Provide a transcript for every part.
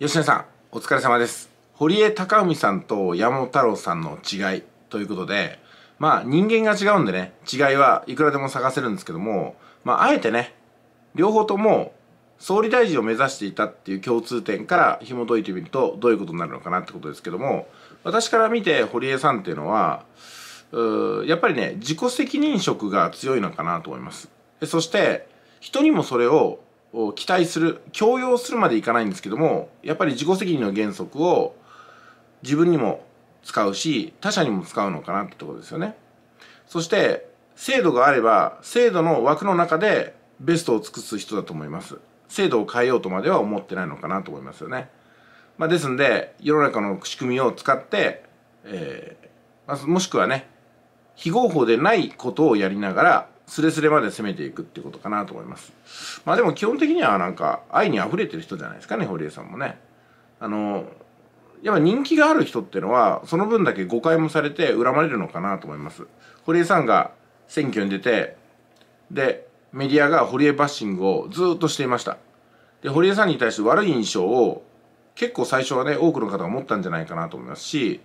吉野さんお疲れ様です堀江貴文さんと山本太郎さんの違いということでまあ人間が違うんでね違いはいくらでも探せるんですけどもまああえてね両方とも総理大臣を目指していたっていう共通点から紐解いてみるとどういうことになるのかなってことですけども私から見て堀江さんっていうのはうやっぱりね自己責任色が強いのかなと思いますそして人にもそれを期待する強要するまでいかないんですけどもやっぱり自己責任の原則を自分にも使うし他者にも使うのかなってところですよね。そして制度があれば制度の枠の中でベストを尽くす人だと思います。制度を変えようとまでは思ってないのかなと思いますよね。まあ、ですんで世の中の仕組みを使って、えーまもしくはね非合法でないことをやりながらスレスレまで攻めていくってことかなと思います。まあでも基本的にはなんか愛に溢れてる人じゃないですかね、堀江さんもね。あの、やっぱ人気がある人っていうのは、その分だけ誤解もされて恨まれるのかなと思います。堀江さんが選挙に出て、で、メディアが堀江バッシングをずっとしていました。で、堀江さんに対して悪い印象を結構最初はね、多くの方が持ったんじゃないかなと思いますし、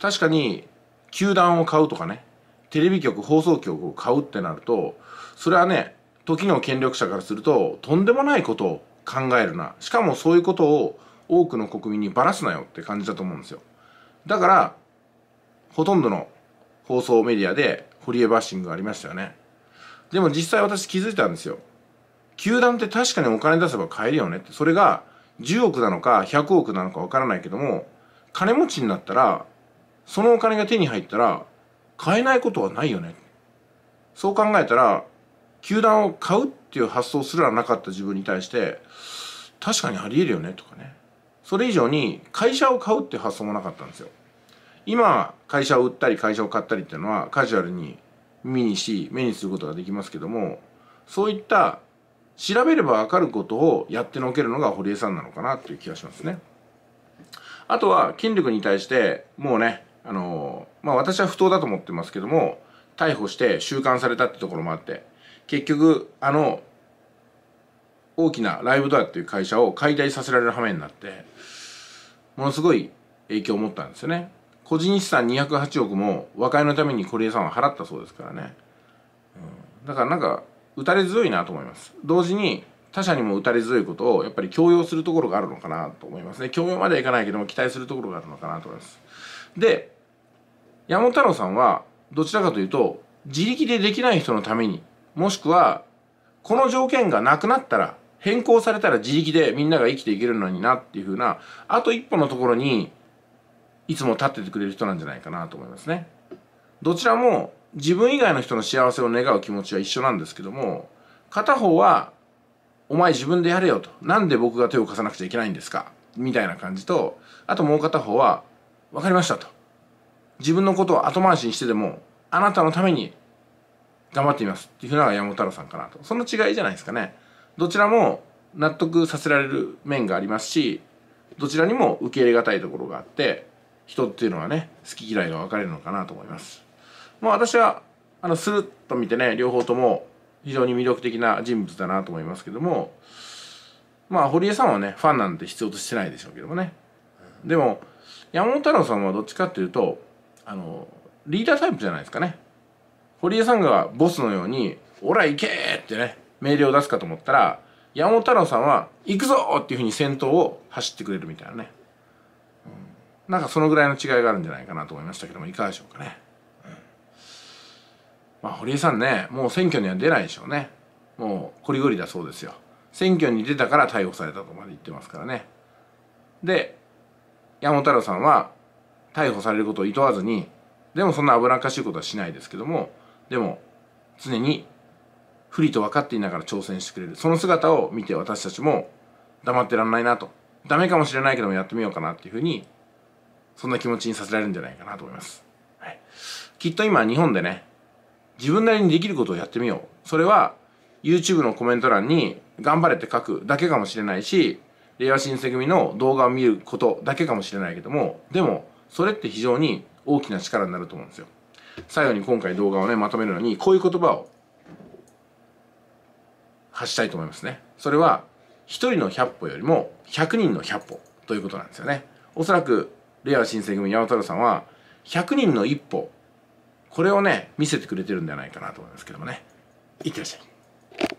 確かに球団を買うとかね、テレビ局放送局を買うってなるとそれはね時の権力者からするととんでもないことを考えるなしかもそういうことを多くの国民にばらすなよって感じだと思うんですよだからほとんどの放送メディアで堀江バッシングがありましたよねでも実際私気づいたんですよ球団って確かにお金出せば買えるよねってそれが10億なのか100億なのかわからないけども金持ちになったらそのお金が手に入ったら買えないことはないよねそう考えたら球団を買うっていう発想すらなかった自分に対して確かにありえるよねとかねそれ以上に会社を買うっていう発想もなかったんですよ今会社を売ったり会社を買ったりっていうのはカジュアルに耳にし目にすることができますけどもそういった調べればわかることをやってのけるのが堀江さんなのかなっていう気がしますねあとは筋力に対してもうねあのまあ、私は不当だと思ってますけども逮捕して収監されたってところもあって結局あの大きなライブドアっていう会社を解体させられる羽目になってものすごい影響を持ったんですよね個人資産208億も和解のために堀江さんは払ったそうですからね、うん、だからなんか打たれ強いなと思います同時に他者にも打たれ強いことをやっぱり強要するところがあるのかなと思いますね強要まではいかないけども期待するところがあるのかなと思いますで山本太郎さんはどちらかというと自力でできない人のためにもしくはこの条件がなくなったら変更されたら自力でみんなが生きていけるのになっていうふうなあと一歩のところにいつも立っててくれる人なんじゃないかなと思いますねどちらも自分以外の人の幸せを願う気持ちは一緒なんですけども片方はお前自分でやれよと。なんで僕が手を貸さなくちゃいけないんですかみたいな感じと、あともう片方は、わかりましたと。自分のことを後回しにしてでも、あなたのために頑張ってみますっていうのが山本太郎さんかなと。その違いじゃないですかね。どちらも納得させられる面がありますし、どちらにも受け入れがたいところがあって、人っていうのはね、好き嫌いが分かれるのかなと思います。まあ私は、あの、スルッと見てね、両方とも非常に魅力的な人物だなと思いますけどもまあ堀江さんはねファンなんて必要としてないでしょうけどもねでも山本太郎さんはどっちかっていうとあのリーダータイプじゃないですかね堀江さんがボスのように「オラ行け!」ってね命令を出すかと思ったら山本太郎さんは「行くぞ!」っていうふうに先頭を走ってくれるみたいなね、うん、なんかそのぐらいの違いがあるんじゃないかなと思いましたけどもいかがでしょうかね。まあ、堀江さんねもう選挙には出ないでしょうねもうこりごりだそうですよ選挙に出たから逮捕されたとまで言ってますからねで山本太郎さんは逮捕されることを厭わずにでもそんな危なっかしいことはしないですけどもでも常に不利と分かっていながら挑戦してくれるその姿を見て私たちも黙ってらんないなとダメかもしれないけどもやってみようかなっていうふうにそんな気持ちにさせられるんじゃないかなと思います、はい、きっと今日本でね自分なりにできることをやってみよう。それは YouTube のコメント欄に頑張れって書くだけかもしれないし、令和新選組の動画を見ることだけかもしれないけども、でもそれって非常に大きな力になると思うんですよ。最後に今回動画をね、まとめるのに、こういう言葉を発したいと思いますね。それは、1人の100歩よりも100人の100歩ということなんですよね。おそらく、令和新選組山太郎さんは、100人の一歩これをね見せてくれてるんじゃないかなと思いますけどもねいってらっしゃい